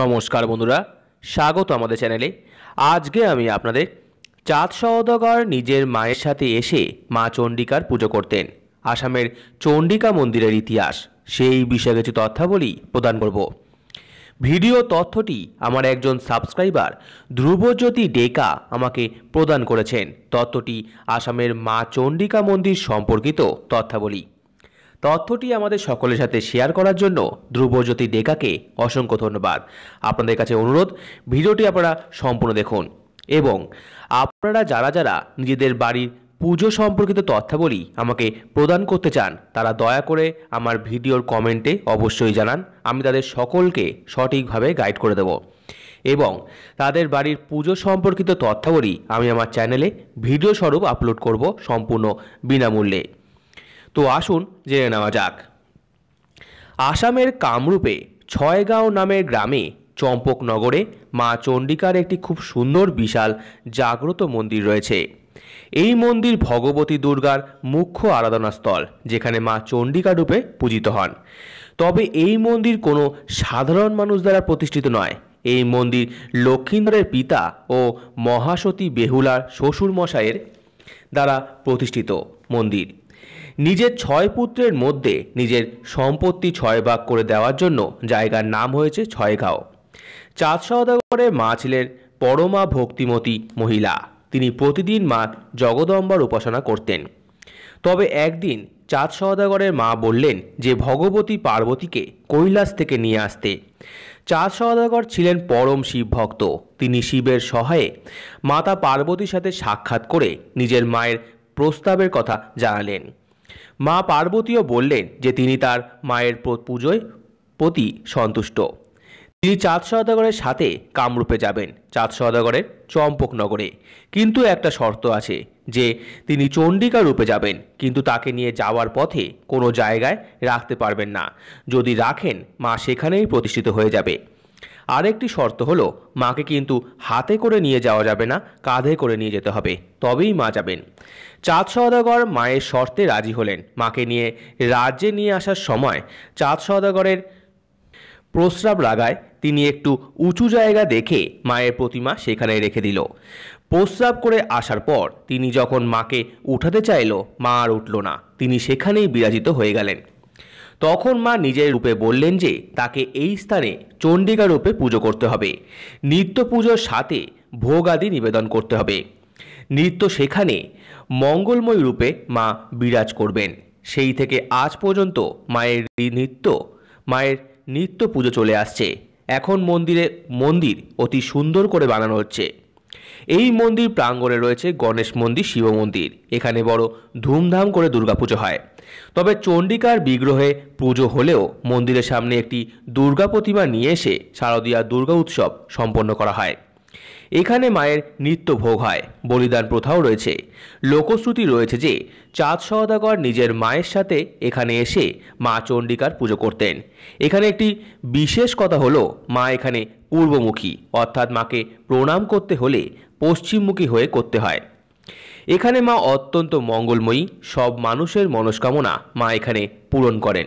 নমস্কার বন্ধুরা স্বাগত আমাদের চ্যানেলে আজকে আমি আপনাদের চাঁদ সহদগর নিজের মায়ের সাথে এসে মা চণ্ডিকার পুজো করতেন আসামের চণ্ডিকা মন্দিরের ইতিহাস সেই বিষয়ে কিছু তথ্যাবলী প্রদান করব ভিডিও তথ্যটি আমার একজন সাবস্ক্রাইবার ধ্রুবজ্যোতি ডেকা আমাকে প্রদান করেছেন তথ্যটি আসামের মা চণ্ডিকা মন্দির সম্পর্কিত তথ্যাবলী তথ্যটি আমাদের সকলের সাথে শেয়ার করার জন্য ধ্রুবজ্যোতি ডেকাকে অসংখ্য ধন্যবাদ আপনাদের কাছে অনুরোধ ভিডিওটি আপনারা সম্পূর্ণ দেখুন এবং আপনারা যারা যারা নিজেদের বাড়ির পুজো সম্পর্কিত তথ্যাবলী আমাকে প্রদান করতে চান তারা দয়া করে আমার ভিডিওর কমেন্টে অবশ্যই জানান আমি তাদের সকলকে সঠিকভাবে গাইড করে দেব এবং তাদের বাড়ির পুজো সম্পর্কিত তথ্যাবলী আমি আমার চ্যানেলে ভিডিও স্বরূপ আপলোড করব সম্পূর্ণ বিনামূল্যে তো আসুন জেনে নেওয়া যাক আসামের কামরূপে ছয়গাঁও নামের গ্রামে চম্পকনগরে মা চণ্ডিকার একটি খুব সুন্দর বিশাল জাগ্রত মন্দির রয়েছে এই মন্দির ভগবতী দুর্গার মুখ্য আরাধনাস্থল যেখানে মা চণ্ডিকা রূপে পূজিত হন তবে এই মন্দির কোনো সাধারণ মানুষ দ্বারা প্রতিষ্ঠিত নয় এই মন্দির লক্ষ্মীন্দ্রের পিতা ও মহাসতী বেহুলার শ্বশুর দ্বারা প্রতিষ্ঠিত মন্দির নিজের ছয় পুত্রের মধ্যে নিজের সম্পত্তি ছয় ভাগ করে দেওয়ার জন্য জায়গার নাম হয়েছে ছয়গাঁও চাঁদ সওদাগরের মা ছিলেন পরমা ভক্তিমতী মহিলা তিনি প্রতিদিন মা জগদম্বার উপাসনা করতেন তবে একদিন চাঁদ সওদাগরের মা বললেন যে ভগবতী পার্বতীকে কৈলাস থেকে নিয়ে আসতে চাঁদ সওদাগর ছিলেন পরম শিব ভক্ত তিনি শিবের সহায়ে মাতা পার্বতীর সাথে সাক্ষাৎ করে নিজের মায়ের প্রস্তাবের কথা জানালেন মা পার্বতীও বললেন যে তিনি তার মায়ের পুজোয় প্রতি সন্তুষ্ট তিনি চাঁদ সদাগরের সাথে কামরূপে যাবেন চাঁদ চম্পক চম্পকনগরে কিন্তু একটা শর্ত আছে যে তিনি চণ্ডিকা রূপে যাবেন কিন্তু তাকে নিয়ে যাওয়ার পথে কোনো জায়গায় রাখতে পারবেন না যদি রাখেন মা সেখানেই প্রতিষ্ঠিত হয়ে যাবে আরেকটি শর্ত হলো মাকে কিন্তু হাতে করে নিয়ে যাওয়া যাবে না কাঁধে করে নিয়ে যেতে হবে তবেই মা যাবেন চাঁদ সওদাগর মায়ের শর্তে রাজি হলেন মাকে নিয়ে রাজ্যে নিয়ে আসার সময় চাঁদ সওদাগরের প্রস্রাব রাগায় তিনি একটু উঁচু জায়গা দেখে মায়ের প্রতিমা সেখানে রেখে দিল প্রস্রাব করে আসার পর তিনি যখন মাকে উঠাতে চাইল মা আর উঠল না তিনি সেখানেই বিরাজিত হয়ে গেলেন তখন মা নিজের রূপে বললেন যে তাকে এই স্থানে চণ্ডিকা রূপে পুজো করতে হবে নিত্য পুজোর সাথে ভোগ আদি নিবেদন করতে হবে নিত্য সেখানে মঙ্গলময় রূপে মা বিরাজ করবেন সেই থেকে আজ পর্যন্ত মায়ের নিত্য মায়ের নিত্য পুজো চলে আসছে এখন মন্দিরে মন্দির অতি সুন্দর করে বানানো হচ্ছে এই মন্দির প্রাঙ্গণে রয়েছে গণেশ মন্দির শিব মন্দির এখানে বড় ধুমধাম করে দুর্গাপুজো হয় তবে চণ্ডিকার বিগ্রহে পুজো হলেও মন্দিরের সামনে একটি দুর্গা প্রতিমা নিয়ে এসে শারদীয়া দুর্গা উৎসব সম্পন্ন করা হয় এখানে মায়ের নিত্য ভোগ হয় বলিদান প্রথাও রয়েছে লোকশ্রুতি রয়েছে যে চাঁদ সহদাগর নিজের মায়ের সাথে এখানে এসে মা চণ্ডিকার পুজো করতেন এখানে একটি বিশেষ কথা হলো মা এখানে পূর্বমুখী অর্থাৎ মাকে প্রণাম করতে হলে পশ্চিমমুখী হয়ে করতে হয় এখানে মা অত্যন্ত মঙ্গলময়ী সব মানুষের মনস্কামনা মা এখানে পূরণ করেন